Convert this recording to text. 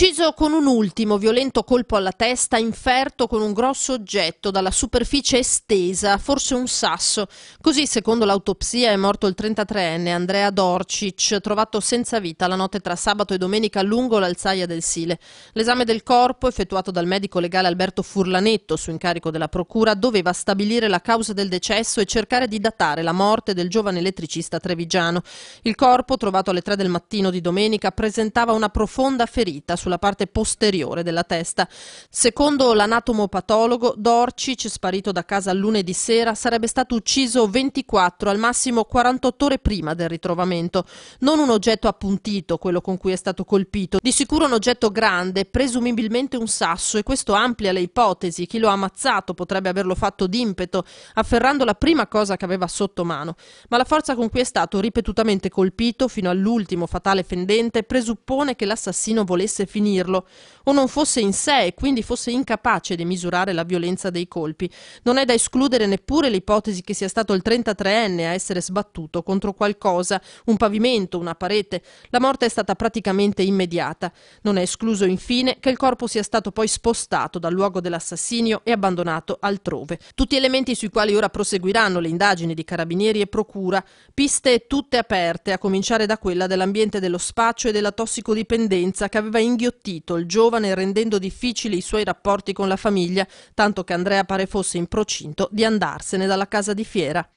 Ucciso con un ultimo violento colpo alla testa, inferto con un grosso oggetto dalla superficie estesa, forse un sasso. Così, secondo l'autopsia, è morto il 33enne Andrea Dorcic, trovato senza vita la notte tra sabato e domenica lungo l'alzaia del Sile. L'esame del corpo, effettuato dal medico legale Alberto Furlanetto su incarico della procura, doveva stabilire la causa del decesso e cercare di datare la morte del giovane elettricista trevigiano. Il corpo, trovato alle 3 del mattino di domenica, presentava una profonda ferita su sulla parte posteriore della testa. Secondo l'anatomopatologo, Dorcic, sparito da casa lunedì sera, sarebbe stato ucciso 24, al massimo 48 ore prima del ritrovamento. Non un oggetto appuntito, quello con cui è stato colpito, di sicuro un oggetto grande, presumibilmente un sasso, e questo amplia le ipotesi. Chi lo ha ammazzato potrebbe averlo fatto d'impeto, afferrando la prima cosa che aveva sotto mano. Ma la forza con cui è stato ripetutamente colpito fino all'ultimo fatale fendente presuppone che l'assassino volesse finirlo, o non fosse in sé e quindi fosse incapace di misurare la violenza dei colpi. Non è da escludere neppure l'ipotesi che sia stato il 33enne a essere sbattuto contro qualcosa, un pavimento, una parete. La morte è stata praticamente immediata. Non è escluso infine che il corpo sia stato poi spostato dal luogo dell'assassinio e abbandonato altrove. Tutti elementi sui quali ora proseguiranno le indagini di carabinieri e procura, piste tutte aperte, a cominciare da quella dell'ambiente dello spaccio e della tossicodipendenza che aveva ingaggiato inghiottito il giovane rendendo difficili i suoi rapporti con la famiglia, tanto che Andrea pare fosse in procinto di andarsene dalla casa di fiera.